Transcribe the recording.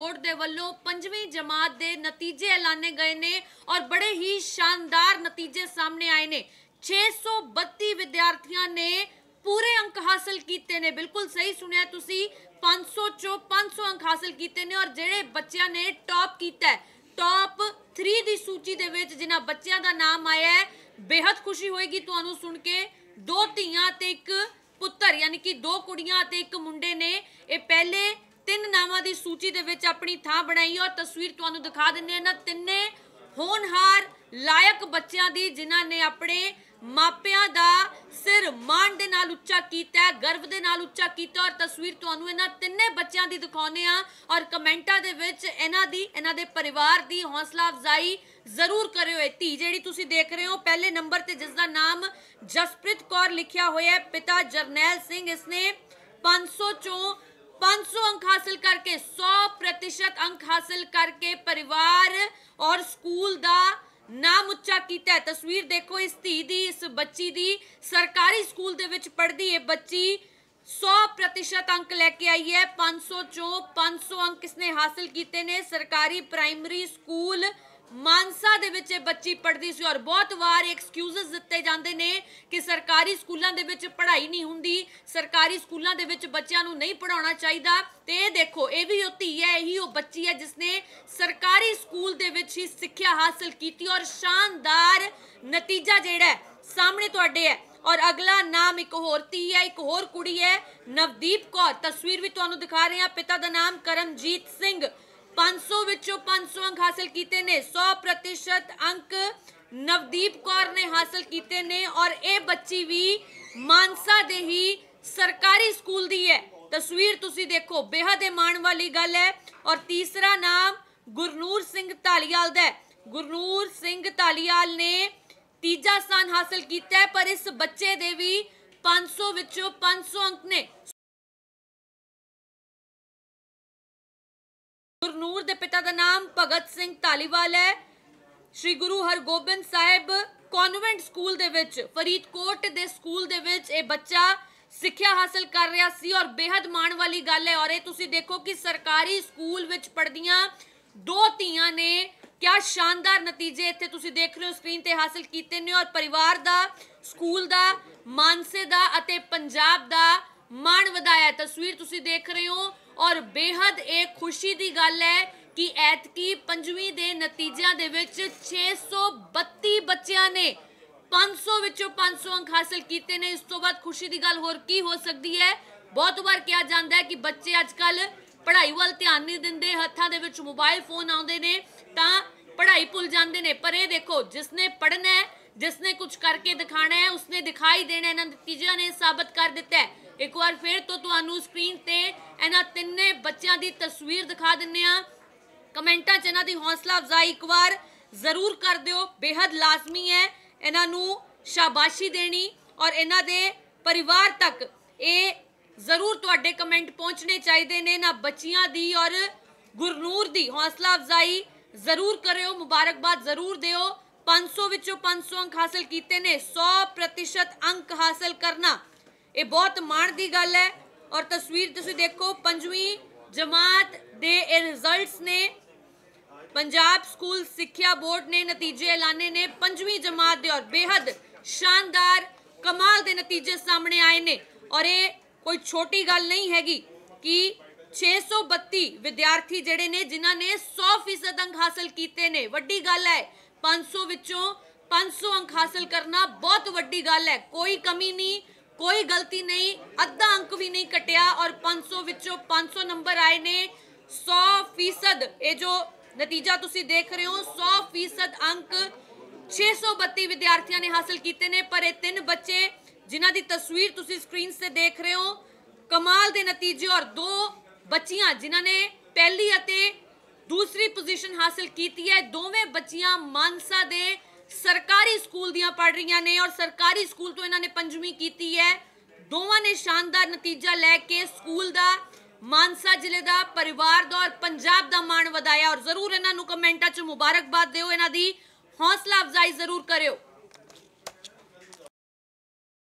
board ਦੇ ਵੱਲੋਂ ਪੰਜਵੀਂ ਜਮਾਤ ਦੇ ਨਤੀਜੇ ਐਲਾਨੇ ਗਏ ਨੇ ਔਰ ਬੜੇ ਹੀ ਸ਼ਾਨਦਾਰ ਨਤੀਜੇ ਸਾਹਮਣੇ ਆਏ ਨੇ 632 ਵਿਦਿਆਰਥੀਆਂ ਨੇ ਪੂਰੇ ਅੰਕ ਹਾਸਲ ਕੀਤੇ ਨੇ ਬਿਲਕੁਲ ਸਹੀ ਸੁਣਿਆ ਤੁਸੀਂ 500 ਚੋਂ 500 ਅੰਕ ਹਾਸਲ ਕੀਤੇ ਨੇ ਔਰ ਜਿਹੜੇ ਬੱਚਿਆਂ ਨੇ ਟੌਪ ਕੀਤਾ ਟੌਪ 3 ਦੀ ਸੂਚੀ ਦੇ ਵਿੱਚ ਜਿਨ੍ਹਾਂ ਬੱਚਿਆਂ ਦਾ ਨਾਮ ਆਇਆ ਹੈ ਬੇहद ਖੁਸ਼ੀ ਹੋਏਗੀ ਤੁਹਾਨੂੰ ਸੁਣ ਕੇ ਦੋ ਧੀਆਂ ਤੇ ਇੱਕ ਪੁੱਤਰ ਯਾਨੀ ਕਿ ਦੋ ਕੁੜੀਆਂ ਤੇ ਇੱਕ ਮੁੰਡੇ ਨੇ ਇਹ ਪਹਿਲੇ ਨਾਵਾਂ ਦੀ ਸੂਚੀ ਦੇ ਵਿੱਚ ਆਪਣੀ ਥਾਂ ਬਣਾਈ ਔਰ ਤਸਵੀਰ ਤੁਹਾਨੂੰ ਦਿਖਾ ਦਿੰਦੇ ਹਾਂ ਇਹਨਾਂ ਤਿੰਨੇ ਹੋਣਹਾਰ ਲਾਇਕ ਬੱਚਿਆਂ ਦੀ ਜਿਨ੍ਹਾਂ ਨੇ ਆਪਣੇ ਮਾਪਿਆਂ ਦਾ ਸਿਰ ਮਾਣ ਦੇ ਨਾਲ ਉੱਚਾ ਕੀਤਾ ਗਰਵ ਦੇ ਨਾਲ ਉੱਚਾ ਕੀਤਾ ਔਰ ਤਸਵੀਰ ਤੁਹਾਨੂੰ ਇਹਨਾਂ ਤਿੰਨੇ ਬੱਚਿਆਂ ਦੀ ਦਿਖਾਉਨੇ ਆ ਔਰ ਕਮੈਂਟਾਂ ਦੇ ਵਿੱਚ ਇਹਨਾਂ ਦੀ ਇਹਨਾਂ ਦੇ ਪਰਿਵਾਰ ਦੀ ਹੌਸਲਾ ਅਫਜ਼ਾਈ ਜ਼ਰੂਰ ਕਰਿਓ ਇਹ ਧੀ ਜਿਹੜੀ ਤੁਸੀਂ ਦੇਖ ਰਹੇ ਹੋ ਪਹਿਲੇ ਨੰਬਰ ਤੇ ਜਿਸ ਦਾ ਨਾਮ ਜਸਪ੍ਰੀਤ ਕੌਰ ਲਿਖਿਆ ਹੋਇਆ ਹੈ ਪਿਤਾ ਜਰਨੈਲ ਸਿੰਘ ਇਸਨੇ 500 ਚੋਂ 500 ਅੰਕ ਹਾਸਲ ਕਰਕੇ 100 ਅੰਕ ਹਾਸਲ ਕਰਕੇ ਪਰਿਵਾਰ ਔਰ ਸਕੂਲ ਦਾ ਨਾਮ ਉੱਚਾ ਕੀਤਾ ਹੈ ਤਸਵੀਰ ਦੇਖੋ ਇਸ ਧੀ ਦੀ ਇਸ ਬੱਚੀ ਦੀ ਸਰਕਾਰੀ ਸਕੂਲ ਦੇ ਵਿੱਚ ਪੜ੍ਹਦੀ ਹੈ ਬੱਚੀ 100% ਅੰਕ ਲੈ ਕੇ ਆਈ ਹੈ 500 ਚੋਂ 500 ਅੰਕ ਕਿਸਨੇ ਹਾਸਲ ਕੀਤੇ ਨੇ ਸਰਕਾਰੀ ਪ੍ਰਾਇਮਰੀ ਸਕੂਲ ਮਾਨਸਾ ਦੇ ਵਿੱਚ ਇਹ ਬੱਚੀ ਪੜਦੀ ਸੀ ਔਰ ਬਹੁਤ ਵਾਰ ਐਕਸਕਿਊਜ਼ਸ ਦਿੱਤੇ ਜਾਂਦੇ ਨੇ ਕਿ ਸਰਕਾਰੀ ਸਕੂਲਾਂ ਦੇ ਵਿੱਚ ਪੜ੍ਹਾਈ ਨਹੀਂ ਹੁੰਦੀ ਸਰਕਾਰੀ ਸਕੂਲਾਂ ਦੇ ਵਿੱਚ ਬੱਚਿਆਂ ਨੂੰ ਨਹੀਂ ਪੜਾਉਣਾ ਚਾਹੀਦਾ ਤੇ ਇਹ ਦੇਖੋ ਇਹ ਵੀ ਉਹ ਧੀ ਹੈ ਇਹੀ ਉਹ ਬੱਚੀ ਹੈ ਜਿਸਨੇ ਸਰਕਾਰੀ ਸਕੂਲ ਦੇ ਵਿੱਚ ਹੀ ਸਿੱਖਿਆ ਹਾਸਲ ਕੀਤੀ ਔਰ ਸ਼ਾਨਦਾਰ ਨਤੀਜਾ ਜਿਹੜਾ ਸਾਹਮਣੇ ਤੁਹਾਡੇ ਹੈ ਔਰ ਅਗਲਾ ਨਾਮ ਇੱਕ ਹੋਰ ਧੀ ਹੈ ਇੱਕ ਹੋਰ ਕੁੜੀ ਹੈ ਨਵਦੀਪ ਕੌਰ ਤਸਵੀਰ ਵੀ ਤੁਹਾਨੂੰ ਦਿਖਾ ਰਹੇ ਹਾਂ ਪਿਤਾ ਦਾ ਨਾਮ ਕਰਮਜੀਤ ਸਿੰਘ 500 ਵਿੱਚੋਂ 500 ਅੰਕ ਹਾਸਲ ਕੀਤੇ ਨੇ 100% ਅੰਕ ਨਵਦੀਪ ਕੌਰ ਨੇ ਹਾਸਲ ਕੀਤੇ ਨੇ ਔਰ ਇਹ ਬੱਚੀ ਵੀ ਮਾਨਸਾ ਦੇ ਹੀ ਸਰਕਾਰੀ ਸਕੂਲ ਦੀ ਹੈ ਤਸਵੀਰ ਤੁਸੀਂ ਦੇਖੋ ਬੇਹਦ ਮਾਣ ਵਾਲੀ ਗੱਲ ਹੈ ਔਰ ਤੀਸਰਾ ਨਾਮ ਗੁਰਨੂਰ ਸਿੰਘ ਢਾਲੀਵਾਲ ਦਾ ਗੁਰਨੂਰ ਸਿੰਘ ਢਾਲੀਵਾਲ ਨੇ ਤੀਜਾ ਸਥਾਨ ਹਾਸਲ ਕੀਤਾ ਪਰ ਇਸ ਬੱਚੇ ਦੇ ਵੀ 500 ਵਿੱਚੋਂ 500 ਅੰਕ ਨੇ ਨੂਰ ਦੇ ਪਿਤਾ ਦਾ ਨਾਮ ਭਗਤ ਸਿੰਘ ਧਾਲੀਵਾਲ ਹੈ ਸ੍ਰੀ ਗੁਰੂ ਹਰਗੋਬਿੰਦ ਸਾਹਿਬ ਕਨਵੈਂਟ ਸਕੂਲ ਦੇ ਵਿੱਚ ਫਰੀਦਕੋਟ ਦੇ ਸਕੂਲ ਦੇ ਵਿੱਚ ਇਹ ਬੱਚਾ ਸਿੱਖਿਆ ਹਾਸਲ ਕਰ ਰਿਹਾ ਸੀ ਔਰ ਬੇहद ਮਾਣ ਵਾਲੀ ਗੱਲ ਹੈ ਔਰ ਇਹ ਤੁਸੀਂ ਦੇਖੋ ਕਿ ਸਰਕਾਰੀ ਸਕੂਲ ਵਿੱਚ ਪੜਦੀਆਂ ਦੋ ਧੀਆਂ ਨੇ ਕਿਆ ਸ਼ਾਨਦਾਰ ਨਤੀਜੇ ਇੱਥੇ ਤੁਸੀਂ ਦੇਖ ਰਹੇ ਹੋ ਸਕਰੀਨ ਤੇ ਹਾਸਲ ਕੀਤੇ ਨੇ ਔਰ ਪਰਿਵਾਰ ਦਾ ਸਕੂਲ ਦਾ ਮਾਨਸੇ ਦਾ ਅਤੇ ਪੰਜਾਬ ਦਾ ਮਾਣ ਵਧਾਇਆ ਤਸਵੀਰ ਤੁਸੀਂ ਦੇਖ ਰਹੇ ਹੋ ਔਰ ਬੇहद ਇਹ ਖੁਸ਼ੀ ਦੀ ਗੱਲ ਹੈ ਕਿ ਐਤਕੀ ਪੰਜਵੀਂ ਦੇ ਨਤੀਜਿਆਂ ਦੇ ਵਿੱਚ 632 ਬੱਚਿਆਂ ਨੇ 500 ਵਿੱਚੋਂ 500 ਅੰਕ ਹਾਸਲ ਕੀਤੇ ਨੇ ਇਸ ਤੋਂ ਬਾਅਦ ਖੁਸ਼ੀ ਦੀ ਗੱਲ ਹੋਰ ਕੀ ਹੋ ਸਕਦੀ ਹੈ ਬਹੁਤ ਵਾਰ ਕਿਹਾ ਜਾਂਦਾ ਹੈ ਕਿ ਬੱਚੇ ਅੱਜਕੱਲ ਪੜ੍ਹਾਈ ਵੱਲ ਧਿਆਨ ਨਹੀਂ ਦਿੰਦੇ ਹੱਥਾਂ ਦੇ ਵਿੱਚ ਮੋਬਾਈਲ ਫੋਨ ਆਉਂਦੇ ਨੇ ਤਾਂ ਪੜ੍ਹਾਈ ਭੁੱਲ ਜਾਂਦੇ ਨੇ ਪਰ ਇਹ ਦੇਖੋ ਜਿਸ ਨੇ ਪੜ੍ਹਨਾ ਹੈ ਜਿਸ ਨੇ ਕੁਝ ਕਰਕੇ ਦਿਖਾਣਾ ਹੈ ਉਸਨੇ ਦਿਖਾਈ ਦੇਣਾ ਇਹਨਾਂ ਨਤੀਜਿਆਂ ਨੇ ਸਾਬਤ ਕਰ ਦਿੱਤਾ ਹੈ ਇੱਕ ਵਾਰ ਫਿਰ ਤੋਂ ਤੁਹਾਨੂੰ ਸਕਰੀਨ ਤੇ ਇਹਨਾਂ ਤਿੰਨੇ ਬੱਚਿਆਂ ਦੀ ਤਸਵੀਰ ਦਿਖਾ ਦਿੰਨੇ ਆ ਕਮੈਂਟਾਂ 'ਚ ਇਹਨਾਂ ਦੀ ਹੌਸਲਾ ਅਫਜ਼ਾਈ ਇੱਕ ਵਾਰ ਜ਼ਰੂਰ ਕਰ ਦਿਓ ਬੇहद ਲਾਜ਼ਮੀ ਹੈ ਇਹਨਾਂ ਨੂੰ ਸ਼ਾਬਾਸ਼ੀ ਦੇਣੀ ਔਰ ਇਹਨਾਂ ਦੇ ਪਰਿਵਾਰ ਤੱਕ ਇਹ ਜ਼ਰੂਰ ਤੁਹਾਡੇ ਕਮੈਂਟ ਪਹੁੰਚਣੇ ਚਾਹੀਦੇ ਨੇ ਨਾ ਬੱਚੀਆਂ ਦੀ ਔਰ ਗੁਰਨੂਰ ਦੀ ਹੌਸਲਾ ਅਫਜ਼ਾਈ ਜ਼ਰੂਰ ਕਰਿਓ ਮੁਬਾਰਕਬਾਦ ਜ਼ਰੂਰ ਦਿਓ 500 ਵਿੱਚੋਂ 500 ਅੰਕ ਹਾਸਲ ਕੀਤੇ ਨੇ 100% ਅੰਕ ਹਾਸਲ ਕਰਨਾ ਇਹ ਬਹੁਤ ਮਾਣ ਦੀ ਗੱਲ ਹੈ ਔਰ ਤਸਵੀਰ ਤੁਸੀਂ ਦੇਖੋ 5ਵੀਂ ਜਮਾਤ ਦੇ ਇਹ ਰਿਜ਼ਲਟਸ ਨੇ ਪੰਜਾਬ ਸਕੂਲ ਸਿੱਖਿਆ ਬੋਰਡ ਨੇ ਨਤੀਜੇ ਐਲਾਨੇ ਨੇ 5ਵੀਂ ਜਮਾਤ ਦੇ ਔਰ ਬੇहद ਸ਼ਾਨਦਾਰ ਕਮਾਲ ਦੇ ਨਤੀਜੇ ਸਾਹਮਣੇ ਆਏ ਨੇ ਔਰ ਇਹ ਕੋਈ ਛੋਟੀ ਗੱਲ ਨਹੀਂ ਹੈਗੀ ਕਿ 632 ਵਿਦਿਆਰਥੀ ਜਿਹੜੇ ਨੇ ਜਿਨ੍ਹਾਂ ਨੇ 100% ਅੰਕ ਹਾਸਲ ਕੀਤੇ ਨੇ ਵੱਡੀ ਗੱਲ ਹੈ 500 ਵਿੱਚੋਂ 500 ਅੰਕ ਹਾਸਲ ਕਰਨਾ ਬਹੁਤ ਵੱਡੀ ਗੱਲ ਹੈ ਕੋਈ ਕਮੀ ਨਹੀਂ ਕੋਈ ਗਲਤੀ ਨਹੀਂ ਅੱਧਾ ਅੰਕ ਵੀ ਨਹੀਂ ਕਟਿਆ ਔਰ 500 ਵਿੱਚੋਂ 500 ਨੰਬਰ ਆਏ ਨੇ 100% ਇਹ ਜੋ ਨਤੀਜਾ ਤੁਸੀਂ ਦੇਖ ਰਹੇ ਹੋ 100% ਅੰਕ 632 ਵਿਦਿਆਰਥੀਆਂ ਨੇ ਹਾਸਲ ਕੀਤੇ ਨੇ ਪਰ ਇਹ ਤਿੰਨ ਬੱਚੇ ਜਿਨ੍ਹਾਂ ਦੀ ਤਸਵੀਰ ਤੁਸੀਂ ਸਕਰੀਨ 'ਤੇ ਦੇਖ ਰਹੇ ਹੋ ਕਮਾਲ ਦੇ ਨਤੀਜੇ ਔਰ ਦੋ ਬੱਚੀਆਂ ਜਿਨ੍ਹਾਂ ਨੇ ਪਹਿਲੀ ਅਤੇ ਦੂਸਰੀ ਪੋਜੀਸ਼ਨ ਹਾਸਲ ਕੀਤੀ ਹੈ ਦੋਵੇਂ ਬੱਚੀਆਂ ਮਾਨਸਾ ਦੇ ਸਰਕਾਰੀ ਸਕੂਲ ਦੀਆਂ ਪੜ ਰਹੀਆਂ ਨੇ ਔਰ ਸਰਕਾਰੀ ਸਕੂਲ ਤੋਂ ਇਹਨਾਂ ਨੇ ਪੰਜਵੀਂ ਕੀਤੀ ਹੈ ਦੋਵਾਂ ਨੇ ਸ਼ਾਨਦਾਰ ਨਤੀਜਾ ਲੈ ਕੇ ਸਕੂਲ ਦਾ ਮਾਨਸਾ ਜ਼ਿਲ੍ਹੇ ਦਾ ਪਰਿਵਾਰ ਦਾ ਔਰ ਪੰਜਾਬ ਦਾ ਮਾਣ ਵਧਾਇਆ ਔਰ ਜ਼ਰੂਰ ਇਹਨਾਂ ਨੂੰ ਕਮੈਂਟਾਂ 'ਚ ਮੁਬਾਰਕਬਾਦ ਦਿਓ ਇਹਨਾਂ ਦੀ ਹੌਸਲਾ ਅਫਜ਼ਾਈ ਜ਼ਰੂਰ ਕਰਿਓ